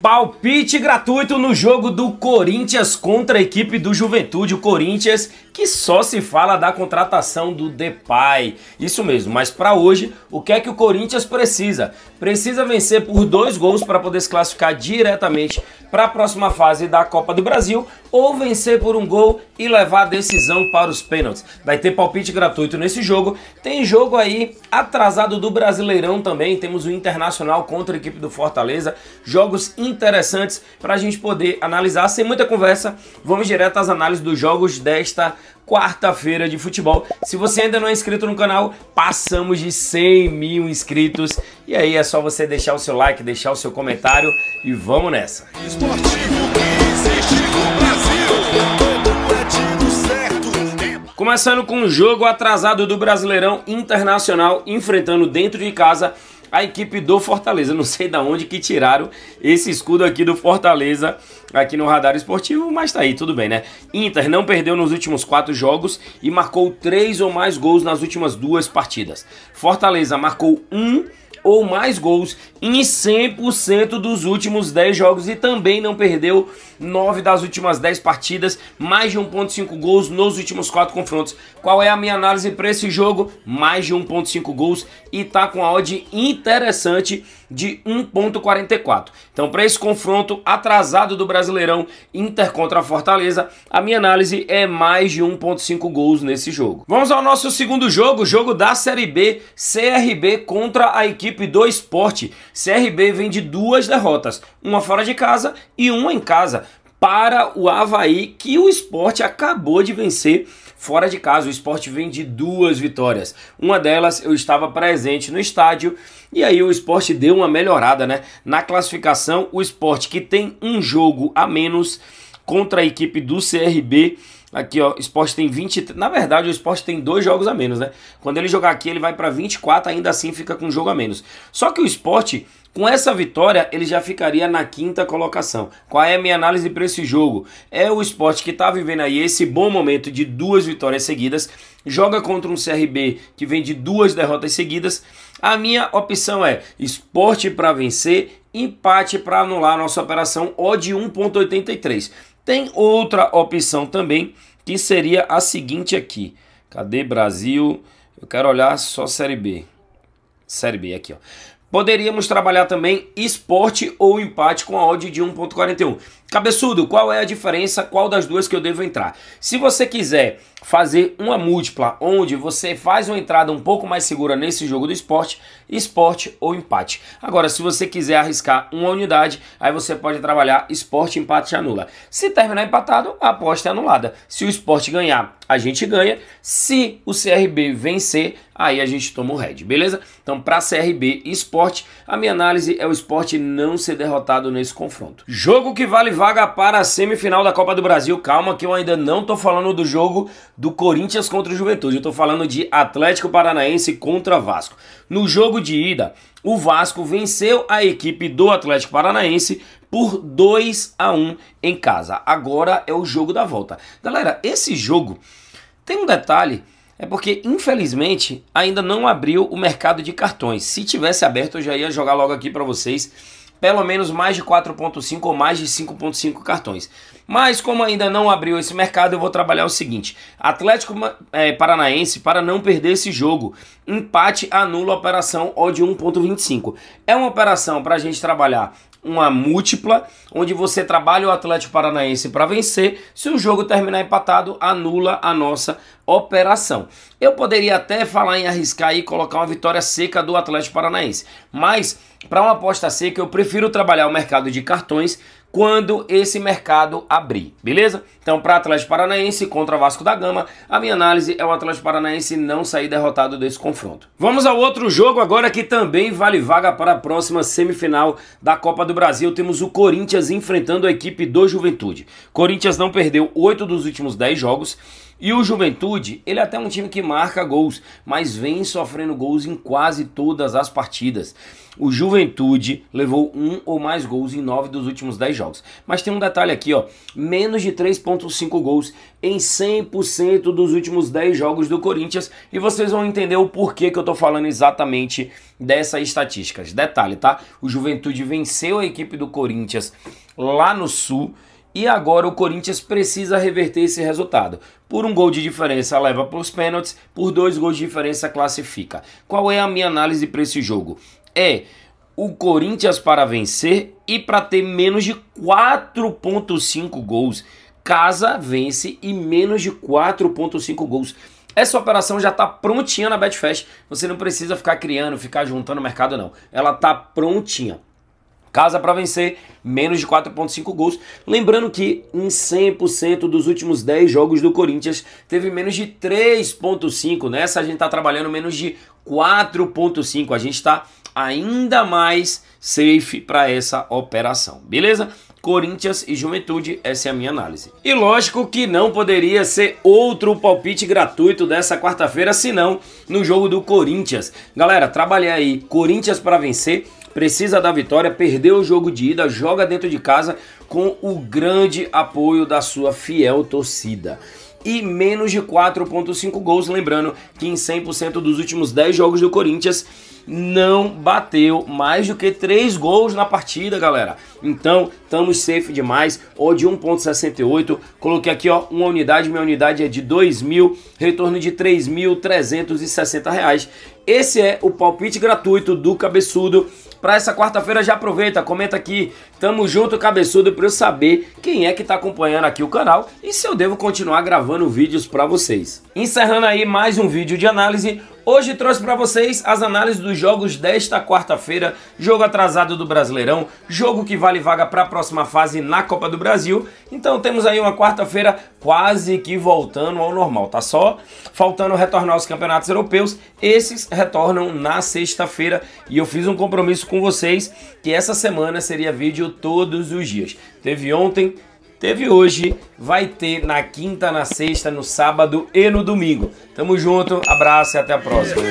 Palpite gratuito no jogo do Corinthians contra a equipe do Juventude. O Corinthians que só se fala da contratação do Depay. Isso mesmo, mas para hoje, o que é que o Corinthians precisa? Precisa vencer por dois gols para poder se classificar diretamente para a próxima fase da Copa do Brasil ou vencer por um gol e levar a decisão para os pênaltis. Vai ter palpite gratuito nesse jogo. Tem jogo aí atrasado do Brasileirão também. Temos o Internacional contra a equipe do Fortaleza. Jogos interessantes para a gente poder analisar. Sem muita conversa, vamos direto às análises dos jogos desta quarta-feira de futebol. Se você ainda não é inscrito no canal, passamos de 100 mil inscritos. E aí é só você deixar o seu like, deixar o seu comentário e vamos nessa. É Começando com o jogo atrasado do Brasileirão Internacional, enfrentando dentro de casa a equipe do Fortaleza. Não sei da onde que tiraram esse escudo aqui do Fortaleza aqui no radar esportivo, mas tá aí, tudo bem, né? Inter não perdeu nos últimos quatro jogos e marcou três ou mais gols nas últimas duas partidas. Fortaleza marcou um ou mais gols em 100% dos últimos 10 jogos e também não perdeu 9 das últimas 10 partidas, mais de 1.5 gols nos últimos 4 confrontos. Qual é a minha análise para esse jogo? Mais de 1.5 gols e tá com a odd interessante de 1.44. Então, para esse confronto atrasado do Brasileirão Inter contra a Fortaleza, a minha análise é mais de 1.5 gols nesse jogo. Vamos ao nosso segundo jogo, jogo da Série B, CRB contra a equipe do Esporte. CRB vem de duas derrotas, uma fora de casa e uma em casa para o Havaí, que o esporte acabou de vencer fora de casa. O esporte vem de duas vitórias. Uma delas eu estava presente no estádio e aí o esporte deu uma melhorada, né? Na classificação, o esporte que tem um jogo a menos contra a equipe do CRB. Aqui, ó, o esporte tem 20. Na verdade, o esporte tem dois jogos a menos, né? Quando ele jogar aqui, ele vai para 24, ainda assim fica com um jogo a menos. Só que o esporte com essa vitória, ele já ficaria na quinta colocação. Qual é a minha análise para esse jogo? É o esporte que tá vivendo aí esse bom momento de duas vitórias seguidas, joga contra um CRB que vem de duas derrotas seguidas. A minha opção é esporte para vencer empate para anular nossa operação O de 1.83. Tem outra opção também, que seria a seguinte aqui. Cadê Brasil? Eu quero olhar só Série B. Série B aqui, ó. Poderíamos trabalhar também esporte ou empate com a odd de 1.41. Cabeçudo, qual é a diferença? Qual das duas que eu devo entrar? Se você quiser fazer uma múltipla, onde você faz uma entrada um pouco mais segura nesse jogo do esporte, esporte ou empate. Agora, se você quiser arriscar uma unidade, aí você pode trabalhar esporte, empate e anula. Se terminar empatado, a aposta é anulada. Se o esporte ganhar, a gente ganha. Se o CRB vencer, aí a gente toma o red, beleza? Então, para CRB e esporte, a minha análise é o esporte não ser derrotado nesse confronto. Jogo que vale vaga para a semifinal da Copa do Brasil. Calma que eu ainda não tô falando do jogo do Corinthians contra o Juventude. Eu estou falando de Atlético Paranaense contra Vasco. No jogo de ida, o Vasco venceu a equipe do Atlético Paranaense por 2 a 1 em casa. Agora é o jogo da volta. Galera, esse jogo tem um detalhe é porque, infelizmente, ainda não abriu o mercado de cartões. Se tivesse aberto, eu já ia jogar logo aqui para vocês pelo menos mais de 4.5 ou mais de 5.5 cartões. Mas como ainda não abriu esse mercado, eu vou trabalhar o seguinte: Atlético é, Paranaense para não perder esse jogo. Empate anula a operação odd 1.25. É uma operação para a gente trabalhar uma múltipla, onde você trabalha o Atlético Paranaense para vencer. Se o jogo terminar empatado, anula a nossa operação. Eu poderia até falar em arriscar e colocar uma vitória seca do Atlético Paranaense, mas para uma aposta seca eu prefiro trabalhar o mercado de cartões quando esse mercado abrir, beleza? Então, para Atlético Paranaense contra Vasco da Gama, a minha análise é o Atlético Paranaense não sair derrotado desse confronto. Vamos ao outro jogo agora que também vale vaga para a próxima semifinal da Copa do Brasil. Temos o Corinthians enfrentando a equipe do Juventude. Corinthians não perdeu oito dos últimos dez jogos e o Juventude, ele é até um time que marca gols, mas vem sofrendo gols em quase todas as partidas. O Juventude levou um ou mais gols em nove dos últimos dez jogos. Mas tem um detalhe aqui, ó, menos de 3.5 gols em 100% dos últimos dez jogos do Corinthians, e vocês vão entender o porquê que eu tô falando exatamente dessas estatísticas. Detalhe, tá? O Juventude venceu a equipe do Corinthians lá no Sul e agora o Corinthians precisa reverter esse resultado. Por um gol de diferença leva para os pênaltis, por dois gols de diferença classifica. Qual é a minha análise para esse jogo? É o Corinthians para vencer e para ter menos de 4.5 gols. Casa vence e menos de 4.5 gols. Essa operação já está prontinha na Betfest. Você não precisa ficar criando, ficar juntando mercado, não. Ela está prontinha. Casa para vencer, menos de 4,5 gols. Lembrando que em 100% dos últimos 10 jogos do Corinthians teve menos de 3,5. Nessa né? a gente está trabalhando menos de 4,5. A gente está ainda mais safe para essa operação, beleza? Corinthians e Juventude, essa é a minha análise. E lógico que não poderia ser outro palpite gratuito dessa quarta-feira, senão no jogo do Corinthians. Galera, trabalhei aí Corinthians para vencer precisa da vitória, perdeu o jogo de ida, joga dentro de casa com o grande apoio da sua fiel torcida e menos de 4.5 gols, lembrando que em 100% dos últimos 10 jogos do Corinthians não bateu mais do que 3 gols na partida, galera. Então, estamos safe demais, ou de 1.68, coloquei aqui, ó, uma unidade, minha unidade é de 2 mil, retorno de 3.360 reais. Esse é o palpite gratuito do Cabeçudo para essa quarta-feira, já aproveita, comenta aqui. Tamo junto, cabeçudo, para eu saber quem é que tá acompanhando aqui o canal e se eu devo continuar gravando vídeos para vocês. Encerrando aí mais um vídeo de análise, Hoje trouxe para vocês as análises dos jogos desta quarta-feira, jogo atrasado do Brasileirão, jogo que vale vaga para a próxima fase na Copa do Brasil. Então temos aí uma quarta-feira quase que voltando ao normal, tá só faltando retornar aos campeonatos europeus. Esses retornam na sexta-feira e eu fiz um compromisso com vocês que essa semana seria vídeo todos os dias. Teve ontem, Teve hoje, vai ter na quinta, na sexta, no sábado e no domingo. Tamo junto, abraço e até a próxima.